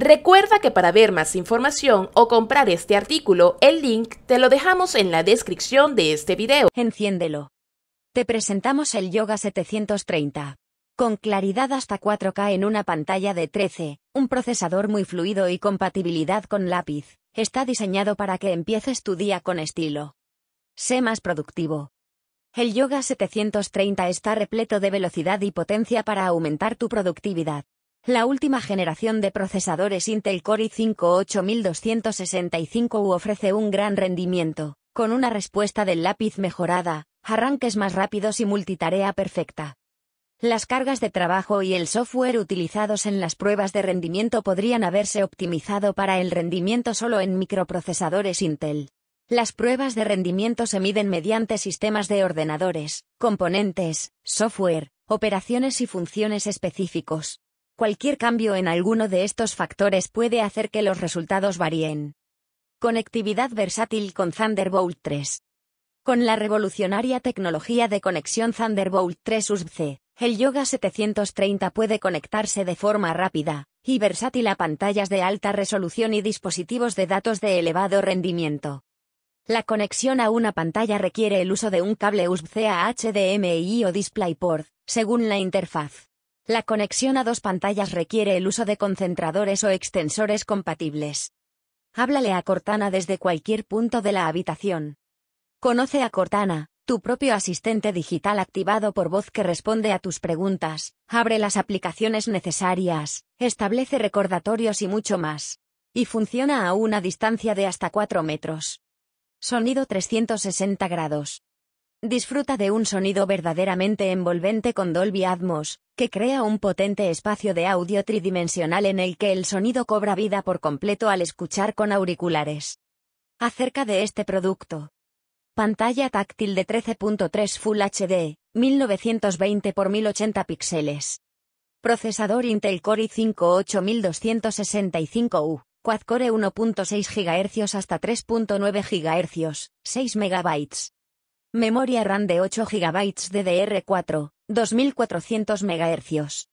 Recuerda que para ver más información o comprar este artículo, el link te lo dejamos en la descripción de este video. Enciéndelo. Te presentamos el Yoga 730. Con claridad hasta 4K en una pantalla de 13, un procesador muy fluido y compatibilidad con lápiz, está diseñado para que empieces tu día con estilo. Sé más productivo. El Yoga 730 está repleto de velocidad y potencia para aumentar tu productividad. La última generación de procesadores Intel Core i5-8265U ofrece un gran rendimiento, con una respuesta del lápiz mejorada, arranques más rápidos y multitarea perfecta. Las cargas de trabajo y el software utilizados en las pruebas de rendimiento podrían haberse optimizado para el rendimiento solo en microprocesadores Intel. Las pruebas de rendimiento se miden mediante sistemas de ordenadores, componentes, software, operaciones y funciones específicos. Cualquier cambio en alguno de estos factores puede hacer que los resultados varíen. Conectividad versátil con Thunderbolt 3. Con la revolucionaria tecnología de conexión Thunderbolt 3 USB-C, el Yoga 730 puede conectarse de forma rápida y versátil a pantallas de alta resolución y dispositivos de datos de elevado rendimiento. La conexión a una pantalla requiere el uso de un cable USB-C a HDMI o DisplayPort, según la interfaz. La conexión a dos pantallas requiere el uso de concentradores o extensores compatibles. Háblale a Cortana desde cualquier punto de la habitación. Conoce a Cortana, tu propio asistente digital activado por voz que responde a tus preguntas, abre las aplicaciones necesarias, establece recordatorios y mucho más. Y funciona a una distancia de hasta 4 metros. Sonido 360 grados. Disfruta de un sonido verdaderamente envolvente con Dolby Atmos, que crea un potente espacio de audio tridimensional en el que el sonido cobra vida por completo al escuchar con auriculares. Acerca de este producto. Pantalla táctil de 13.3 Full HD, 1920 x 1080 píxeles. Procesador Intel Core i5-8265U, Quad Core 1.6 GHz hasta 3.9 GHz, 6 MB. Memoria RAM de 8 GB DDR4, 2400 MHz.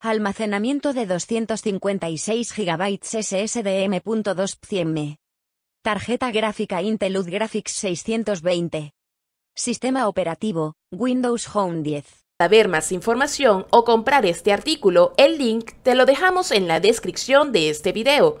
Almacenamiento de 256 GB SSDM.2 Tarjeta gráfica Intel Graphics 620. Sistema operativo, Windows Home 10. Para ver más información o comprar este artículo, el link te lo dejamos en la descripción de este video.